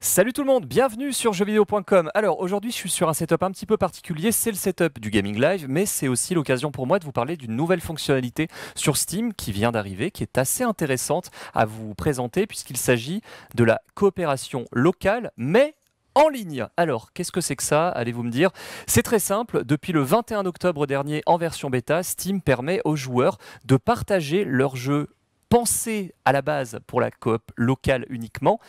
Salut tout le monde, bienvenue sur jeuxvideo.com. Alors aujourd'hui je suis sur un setup un petit peu particulier, c'est le setup du Gaming Live, mais c'est aussi l'occasion pour moi de vous parler d'une nouvelle fonctionnalité sur Steam qui vient d'arriver, qui est assez intéressante à vous présenter puisqu'il s'agit de la coopération locale, mais en ligne. Alors, qu'est-ce que c'est que ça Allez-vous me dire C'est très simple. Depuis le 21 octobre dernier, en version bêta, Steam permet aux joueurs de partager leurs jeux pensés à la base pour la coop locale uniquement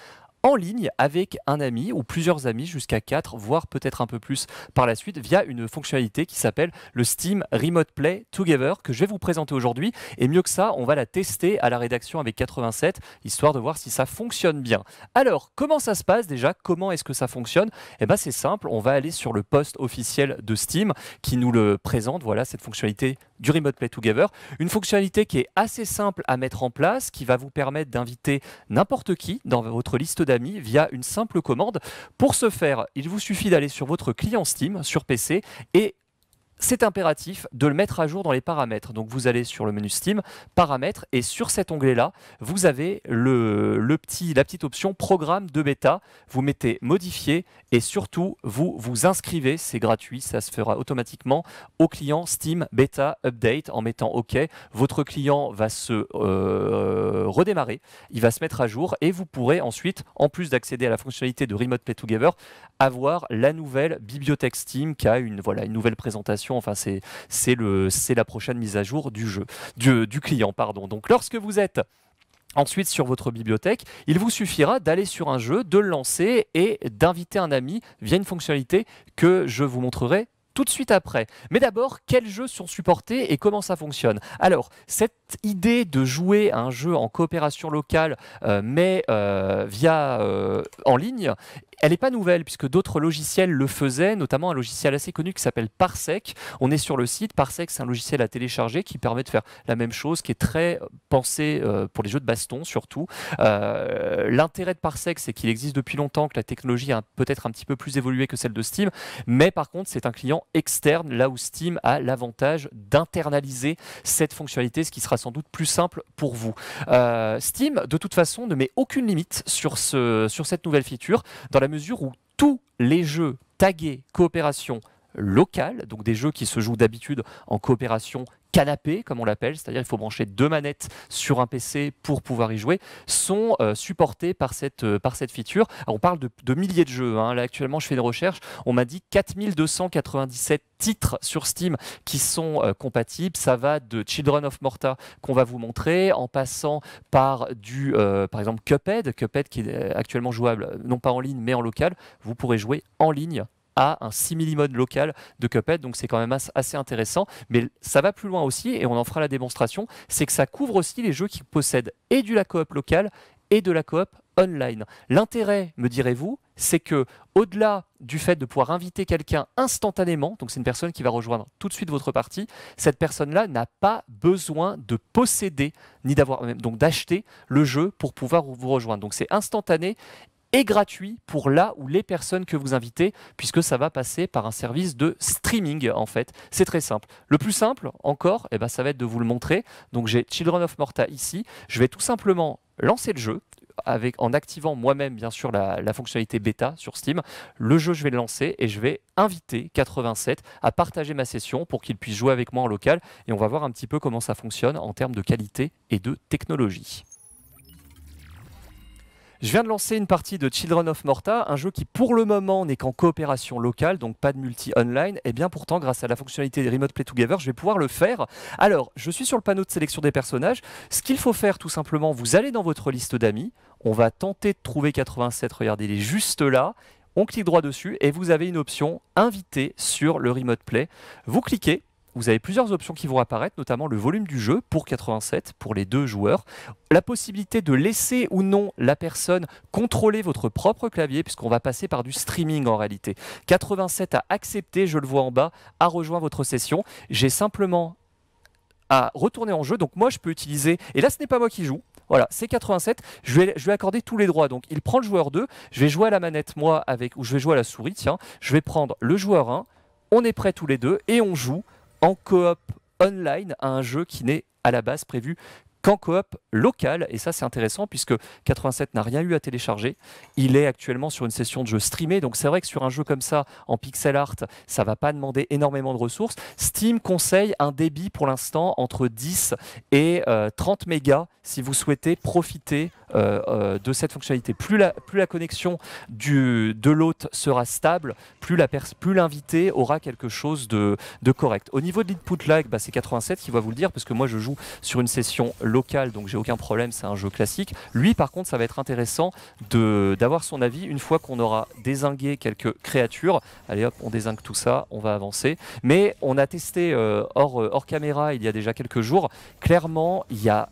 en ligne avec un ami ou plusieurs amis jusqu'à 4, voire peut-être un peu plus par la suite via une fonctionnalité qui s'appelle le Steam Remote Play Together que je vais vous présenter aujourd'hui. Et mieux que ça, on va la tester à la rédaction avec 87, histoire de voir si ça fonctionne bien. Alors, comment ça se passe déjà Comment est-ce que ça fonctionne Eh bien, c'est simple, on va aller sur le poste officiel de Steam qui nous le présente, voilà, cette fonctionnalité du Remote Play Together. Une fonctionnalité qui est assez simple à mettre en place, qui va vous permettre d'inviter n'importe qui dans votre liste d'amis via une simple commande. Pour ce faire, il vous suffit d'aller sur votre client Steam sur PC et c'est impératif de le mettre à jour dans les paramètres. Donc vous allez sur le menu Steam, paramètres, et sur cet onglet-là, vous avez le, petit, la petite option programme de bêta. Vous mettez modifier et surtout vous vous inscrivez, c'est gratuit, ça se fera automatiquement au client Steam bêta Update en mettant OK. Votre client va se euh, euh, redémarrer, il va se mettre à jour et vous pourrez ensuite, en plus d'accéder à la fonctionnalité de Remote Play Together, avoir la nouvelle bibliothèque Steam qui a une, voilà, une nouvelle présentation Enfin, c'est le c'est la prochaine mise à jour du jeu du, client, pardon. Donc, lorsque vous êtes Ensuite, sur votre bibliothèque, il vous suffira d'aller sur un jeu, de le lancer et d'inviter un ami via une fonctionnalité que je vous montrerai tout de suite après. Mais d'abord, quels jeux sont supportés et comment ça fonctionne Alors, cette idée de jouer un jeu en coopération locale, euh, mais euh, via euh, en ligne, elle n'est pas nouvelle puisque d'autres logiciels le faisaient, notamment un logiciel assez connu qui s'appelle Parsec. On est sur le site. Parsec, c'est un logiciel à télécharger qui permet de faire la même chose, qui est très euh, pensé euh, pour les jeux de baston surtout. Euh, l'intérêt de Parsec, c'est qu'il existe depuis longtemps, que la technologie a peut-être un petit peu plus évolué que celle de Steam, mais par contre, c'est un client externe là où Steam a l'avantage d'internaliser cette fonctionnalité, ce qui sera sans doute plus simple pour vous. Steam, de toute façon, ne met aucune limite sur, ce, sur cette nouvelle feature. Dans la mesure où tous les jeux tagués coopération locales, donc des jeux qui se jouent d'habitude en coopération canapé, comme on l'appelle, c'est-à-dire il faut brancher deux manettes sur un PC pour pouvoir y jouer, sont euh, supportés par cette, euh, par cette feature. on parle de, milliers de jeux. Hein. Là, actuellement, je fais des recherches On m'a dit 4297 titres sur Steam qui sont euh, compatibles. Ça va de Children of Morta qu'on va vous montrer, en passant par du, par exemple, Cuphead. Cuphead qui est actuellement jouable, non pas en ligne, mais en local. Vous pourrez jouer en ligne à un simili-mode local de Cuphead. Donc c'est quand même assez intéressant. Mais ça va plus loin aussi, et on en fera la démonstration, c'est que ça couvre aussi les jeux qui possèdent et du la coop locale et de la coop online. L'intérêt, me direz-vous, c'est que au-delà du fait de pouvoir inviter quelqu'un instantanément, donc c'est une personne qui va rejoindre tout de suite votre partie, cette personne-là n'a pas besoin de posséder ni d'avoir donc d'acheter le jeu pour pouvoir vous rejoindre. Donc c'est instantané et gratuit pour là ou les personnes que vous invitez, puisque ça va passer par un service de streaming en fait. C'est très simple. Le plus simple encore, et eh ben, ça va être de vous le montrer. Donc j'ai Children of Morta ici. Je vais tout simplement lancer le jeu. Avec, en activant moi-même bien sûr la, fonctionnalité bêta sur Steam, le jeu je vais le lancer et je vais inviter 87 à partager ma session pour qu'il puisse jouer avec moi en local et on va voir un petit peu comment ça fonctionne en termes de qualité et de technologie. Je viens de lancer une partie de Children of Morta, un jeu qui pour le moment n'est qu'en coopération locale, donc pas de multi online. Et eh bien pourtant, grâce à la fonctionnalité des Remote Play Together, je vais pouvoir le faire. Alors, je suis sur le panneau de sélection des personnages. Ce qu'il faut faire tout simplement, vous allez dans votre liste d'amis. On va tenter de trouver 87, regardez, il est juste là. On clique droit dessus et vous avez une option Invité sur le Remote Play. Vous cliquez vous avez plusieurs options qui vont apparaître, notamment le volume du jeu pour 87, pour les deux joueurs, la possibilité de laisser ou non la personne contrôler votre propre clavier, puisqu'on va passer par du streaming en réalité. 87 a accepté, je le vois en bas, à rejoindre votre session. J'ai simplement à retourner en jeu, donc moi je peux utiliser, et là ce n'est pas moi qui joue, voilà, c'est 87. Je vais, accorder tous les droits. Donc, il prend le joueur 2. Je vais jouer à la manette, moi, avec, ou je vais jouer à la souris, tiens. Je vais prendre le joueur 1. On est prêts tous les deux et on joue en coop online à un jeu qui n'est à la base prévu qu'en coop local. Et ça, c'est intéressant puisque 87 n'a rien eu à télécharger. Il est actuellement sur une session de jeu streamé Donc, c'est vrai que sur un jeu comme ça, en pixel art, ça va pas demander énormément de ressources. Steam conseille un débit pour l'instant entre 10 et 30 euh, mégas si vous souhaitez profiter euh, euh, de cette fonctionnalité. Plus la, plus la connexion du, de l'hôte sera stable, plus l'invité aura quelque chose de, correct. Au niveau de l'input lag, bah, c'est 87 qui va vous le dire, parce que moi je joue sur une session locale, donc j'ai aucun problème, c'est un jeu classique. Lui par contre, ça va être intéressant d'avoir son avis une fois qu'on aura désingué quelques créatures. Allez hop, on désingue tout ça, on va avancer. Mais on a testé euh, hors, hors caméra il y a déjà quelques jours. Clairement, il y a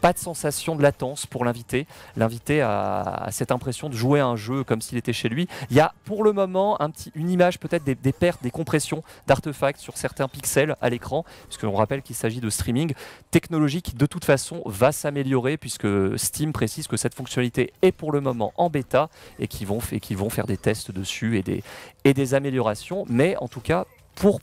pas de sensation de latence pour l'invité. L'invité a, cette impression de jouer à un jeu comme s'il était chez lui. Il y a pour le moment un petit, une image peut-être des, pertes, des compressions d'artefacts sur certains pixels à l'écran, puisqu'on rappelle qu'il s'agit de streaming, technologique qui de toute façon va s'améliorer, puisque Steam précise que cette fonctionnalité est pour le moment en bêta et qu'ils vont, vont faire des tests dessus et des, et des améliorations. Mais en tout cas, pour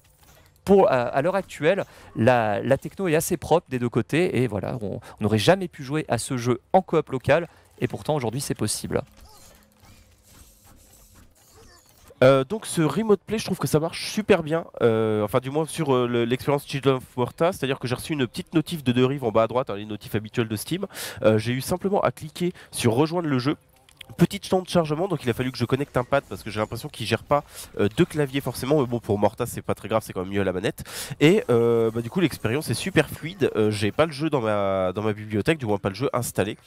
pour, à, l'heure actuelle, la, techno est assez propre des deux côtés. Et voilà, on n'aurait jamais pu jouer à ce jeu en coop local. Et pourtant, aujourd'hui, c'est possible. Euh, donc ce remote play, je trouve que ça marche super bien, euh, enfin du moins sur euh, l'expérience Children of Morta, c'est-à-dire que j'ai reçu une petite notif de deux rives en bas à droite, hein, les notifs habituels de Steam. j'ai eu simplement à cliquer sur rejoindre le jeu Petite champ de chargement, donc il a fallu que je connecte un pad parce que j'ai l'impression qu'il gère pas euh, deux claviers forcément, mais bon pour Morta c'est pas très grave, c'est quand même mieux à la manette. Et euh, bah, du coup l'expérience est super fluide, euh, j'ai pas le jeu dans ma, dans ma bibliothèque, du moins pas le jeu installé.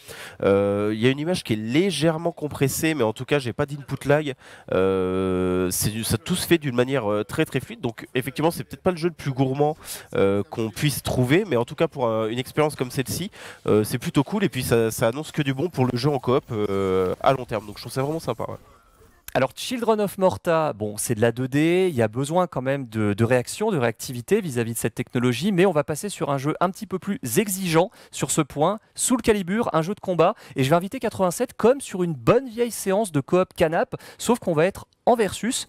Il y a une image qui est légèrement compressée, mais en tout cas j'ai pas d'input lag, ça tout se fait d'une manière très très fluide, donc effectivement c'est peut-être pas le jeu le plus gourmand qu'on puisse trouver, mais en tout cas pour une expérience comme celle-ci, c'est plutôt cool et puis ça, ça, annonce que du bon pour le jeu en coop. À terme. Donc je trouve ça vraiment sympa. Alors Children of Morta, bon, c'est de la 2D, il y a besoin quand même de, réaction, de réactivité vis-à-vis de cette technologie, mais on va passer sur un jeu un petit peu plus exigeant sur ce point, sous le un jeu de combat, et je vais inviter 87 comme sur une bonne vieille séance de coop canap, sauf qu'on va être en versus,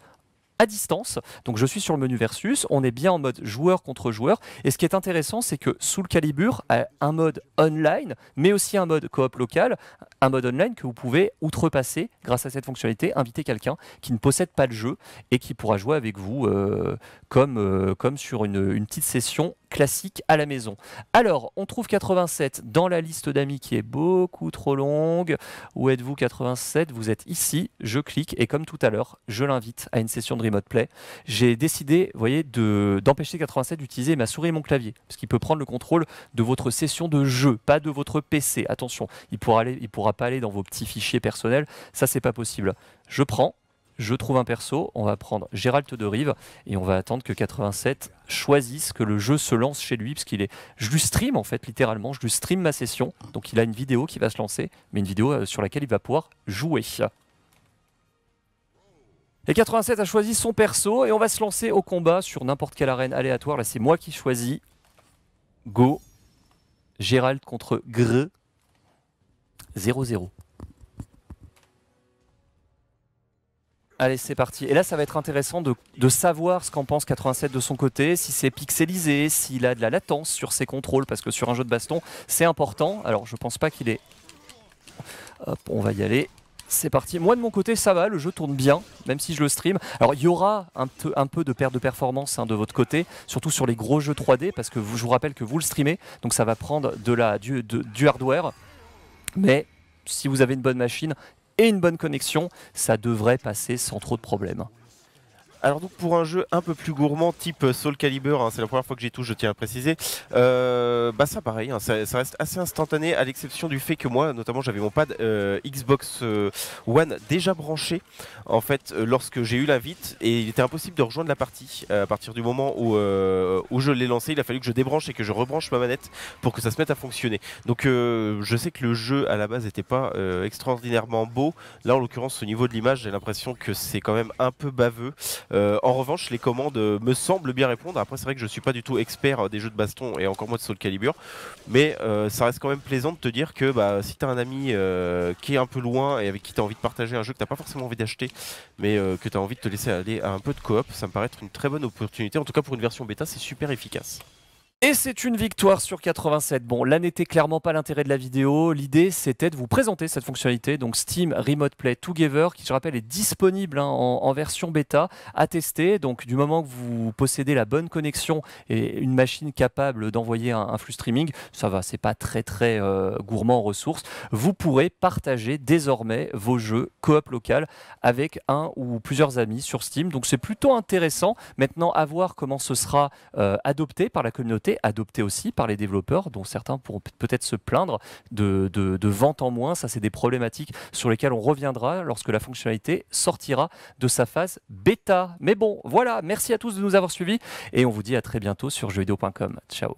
à distance. Donc je suis sur le menu versus, on est bien en mode joueur contre joueur. Et ce qui est intéressant, c'est que Soul Calibur a un mode online, mais aussi un mode coop local, un mode online que vous pouvez outrepasser grâce à cette fonctionnalité, inviter quelqu'un qui ne possède pas le jeu et qui pourra jouer avec vous euh, comme, euh, comme sur une, petite session classique à la maison. Alors, on trouve 87 dans la liste d'amis qui est beaucoup trop longue. Où êtes-vous 87 Vous êtes ici, je clique et comme tout à l'heure, je l'invite à une session de Remote Play. J'ai décidé, vous voyez, d'empêcher 87 d'utiliser ma souris et mon clavier, parce qu'il peut prendre le contrôle de votre session de jeu, pas de votre PC. Attention, il pourra aller... Il pourra pas aller dans vos petits fichiers personnels. Ça, c'est pas possible. Je prends, je trouve un perso, on va prendre Gérald de Rive et on va attendre que 87 choisisse que le jeu se lance chez lui, parce qu'il est. Je lui stream en fait, littéralement, je lui stream ma session, donc il a une vidéo qui va se lancer, mais une vidéo euh, sur laquelle il va pouvoir jouer. Et 87 a choisi son perso et on va se lancer au combat sur n'importe quelle arène aléatoire. Là, c'est moi qui choisis. Go. Gérald contre Gre. 0-0. Allez, c'est parti. Et là, ça va être intéressant de, savoir ce qu'en pense 87 de son côté, si c'est pixelisé, s'il a de la latence sur ses contrôles, parce que sur un jeu de baston, c'est important. Alors, je pense pas qu'il est... Hop, on va y aller. C'est parti. Moi, de mon côté, ça va, le jeu tourne bien, même si je le stream. Alors, il y aura un, peu de perte de performance hein, de votre côté, surtout sur les gros jeux 3D, parce que je vous rappelle que vous le streamez, donc ça va prendre de la, du hardware. Mais si vous avez une bonne machine et une bonne connexion, ça devrait passer sans trop de problèmes. Alors donc pour un jeu un peu plus gourmand, type euh, Soul Calibur, hein, c'est la première fois que j'y touche, je tiens à préciser. Euh, bah ça pareil, hein, ça, reste assez instantané, à l'exception du fait que moi, notamment, j'avais mon pad euh, Xbox One déjà branché. En fait, lorsque j'ai eu l'invite, et il était impossible de rejoindre la partie. À partir du moment où, où je l'ai lancé, il a fallu que je débranche et que je rebranche ma manette pour que ça se mette à fonctionner. Donc je sais que le jeu à la base n'était pas extraordinairement beau. Là, en l'occurrence, au niveau de l'image, j'ai l'impression que c'est quand même un peu baveux. Euh, en revanche, les commandes euh, me semblent bien répondre. Après, c'est vrai que je ne suis pas du tout expert euh, des jeux de baston et encore moins de Soul Calibur, mais ça reste quand même plaisant de te dire que bah, si si as un ami qui est un peu loin et avec qui as envie de partager un jeu que tu n'as pas forcément envie d'acheter, mais que tu as envie de te laisser aller à un peu de coop, ça me paraît être une très bonne opportunité. En tout cas, pour une version bêta, c'est super efficace. Et c'est une victoire sur 87. Bon, là n'était clairement pas l'intérêt de la vidéo. L'idée, c'était de vous présenter cette fonctionnalité, donc Steam Remote Play Together, qui, je rappelle, est disponible hein, en, version bêta à tester. Donc, du moment que vous possédez la bonne connexion et une machine capable d'envoyer un, flux streaming, ça va, c'est pas très très euh, gourmand en ressources. Vous pourrez partager désormais vos jeux coop local avec un ou plusieurs amis sur Steam. Donc, c'est plutôt intéressant. Maintenant, à voir comment ce sera euh, adopté par la communauté adopté aussi par les développeurs, dont certains pourront peut-être se plaindre de, de ventes en moins. Ça, c'est des problématiques sur lesquelles on reviendra lorsque la fonctionnalité sortira de sa phase bêta. Mais bon, voilà, merci à tous de nous avoir suivis et on vous dit à très bientôt sur jeuxvideo.com. Ciao